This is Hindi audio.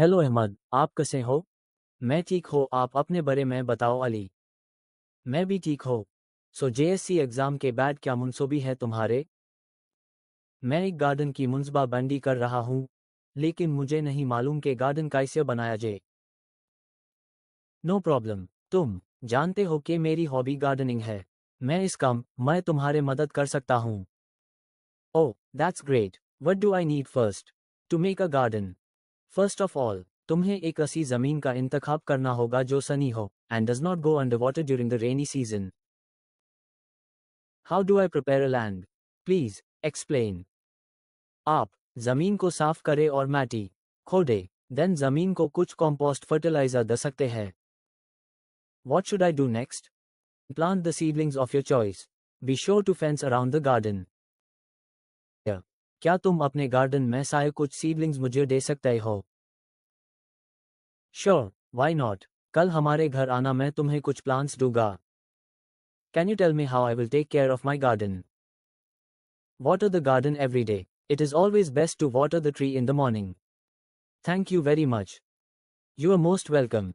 हेलो अहमद आप कैसे हो मैं ठीक हो आप अपने बारे में बताओ अली मैं भी ठीक हो सो जेएससी एग्ज़ाम के बाद क्या मनसूबी है तुम्हारे मैं एक गार्डन की मुंसबा बंदी कर रहा हूँ लेकिन मुझे नहीं मालूम कि गार्डन कैसे बनाया जाए नो प्रॉब्लम तुम जानते हो कि मेरी हॉबी गार्डनिंग है मैं इस काम मैं तुम्हारे मदद कर सकता हूँ oh that's great what do I need first to make a garden first of all तुम्हें एक ऐसी जमीन का इंतखब करना होगा जो सनी हो and does not go under water during the rainy season how do I prepare a land please explain आप जमीन को साफ करें और मैटी खोदे देन जमीन को कुछ कॉम्पोस्ट फर्टिलाइजर दे सकते हैं what should I do next plant the seedlings of your choice be sure to fence around the garden क्या तुम अपने गार्डन में साय कुछ सीडलिंग्स मुझे दे सकते हो Sure, why not? कल हमारे घर आना मैं तुम्हें कुछ प्लान्स दूंगा Can you tell me how I will take care of my garden? Water the garden every day. It is always best to water the tree in the morning. Thank you very much. You are most welcome.